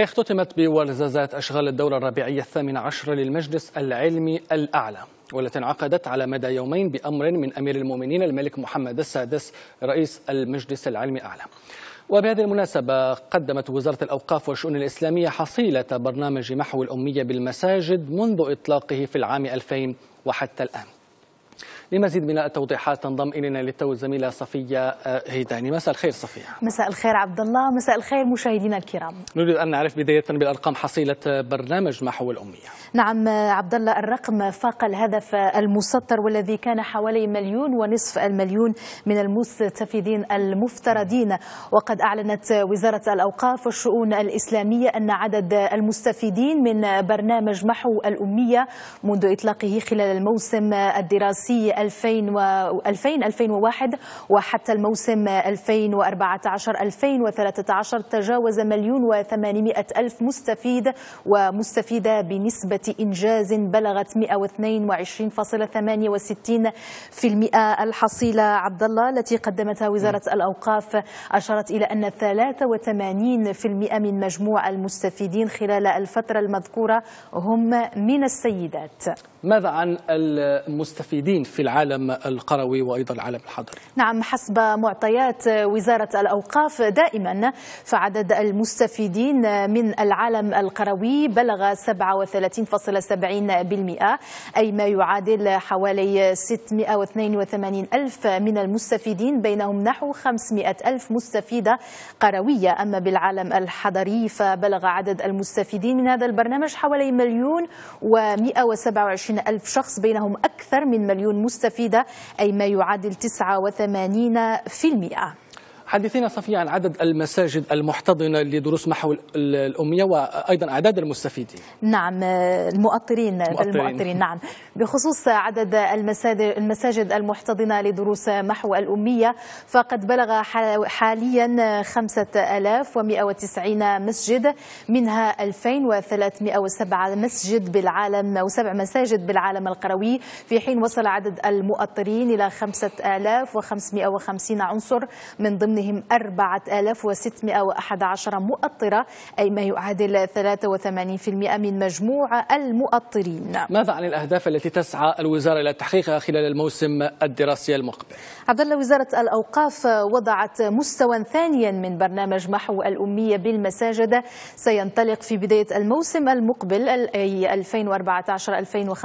اختتمت بورزازات أشغال الدورة الربيعية الثامنة عشرة للمجلس العلمي الأعلى والتي انعقدت على مدى يومين بأمر من أمير المؤمنين الملك محمد السادس رئيس المجلس العلمي الأعلى وبهذه المناسبة قدمت وزارة الأوقاف والشؤون الإسلامية حصيلة برنامج محو الأمية بالمساجد منذ إطلاقه في العام 2000 وحتى الآن لمزيد من التوضيحات تنضم الينا للتو الزميله صفيه آه، هيداني مساء الخير صفيه مساء الخير عبد الله مساء الخير مشاهدينا الكرام نريد ان نعرف بدايه بالارقام حصيله آه، برنامج محو الاميه نعم آه، عبد الله الرقم فاق الهدف المسطر والذي كان حوالي مليون ونصف المليون من المستفيدين المفترضين وقد اعلنت وزاره الاوقاف والشؤون الاسلاميه ان عدد المستفيدين من برنامج محو الاميه منذ اطلاقه خلال الموسم الدراسي 2000 2001 وحتى الموسم 2014 2013 تجاوز مليون و800 ألف مستفيد ومستفيدة بنسبة إنجاز بلغت 122.68% الحصيلة عبد الله التي قدمتها وزارة نعم. الأوقاف أشارت إلى أن 83% من مجموع المستفيدين خلال الفترة المذكورة هم من السيدات ماذا عن المستفيدين في العالم القروي وأيضا العالم الحضري؟ نعم حسب معطيات وزارة الأوقاف دائما فعدد المستفيدين من العالم القروي بلغ 37.70% أي ما يعادل حوالي 682 ألف من المستفيدين بينهم نحو 500 ألف مستفيدة قروية أما بالعالم الحضري فبلغ عدد المستفيدين من هذا البرنامج حوالي مليون و127 وعشرين ألف شخص بينهم أكثر من مليون مستفيدة أي ما يعادل تسعة وثمانين في المئة حدثينا صفية عن عدد المساجد المحتضنة لدروس محو الأمية وأيضا أعداد المستفيدين نعم المؤطرين المؤطرين نعم بخصوص عدد المساجد المحتضنة لدروس محو الأمية فقد بلغ حاليا 5190 مسجد منها 2307 مسجد بالعالم أو سبع مساجد بالعالم القروي في حين وصل عدد المؤطرين إلى 5550 عنصر من ضمن ضمنهم 4611 مؤطرة أي ما يعادل 83% من مجموع المؤطرين ماذا عن الأهداف التي تسعى الوزارة إلى تحقيقها خلال الموسم الدراسي المقبل؟ عبد الله وزارة الأوقاف وضعت مستوى ثانيا من برنامج محو الأمية بالمساجد سينطلق في بداية الموسم المقبل أي 2014-2015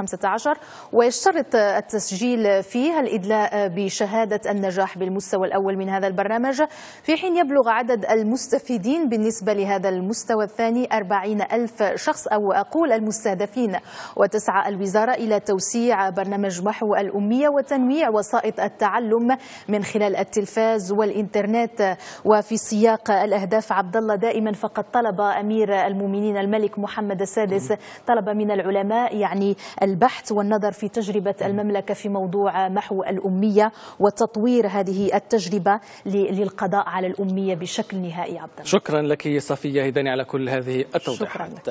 ويشترط التسجيل فيه الإدلاء بشهادة النجاح بالمستوى الأول من هذا البرنامج في حين يبلغ عدد المستفيدين بالنسبة لهذا المستوى الثاني 40 ألف شخص أو أقول المستهدفين وتسعى الوزارة إلى توسيع برنامج محو الأمية وتنويع وسائط التعلم من خلال التلفاز والإنترنت وفي سياق الأهداف عبد الله دائما فقد طلب أمير المؤمنين الملك محمد السادس طلب من العلماء يعني البحث والنظر في تجربة المملكة في موضوع محو الأمية وتطوير هذه التجربة للقضاء على الأمية بشكل نهائي عبد الله شكرا لك صفية هداني على كل هذه التوضيحات شكرا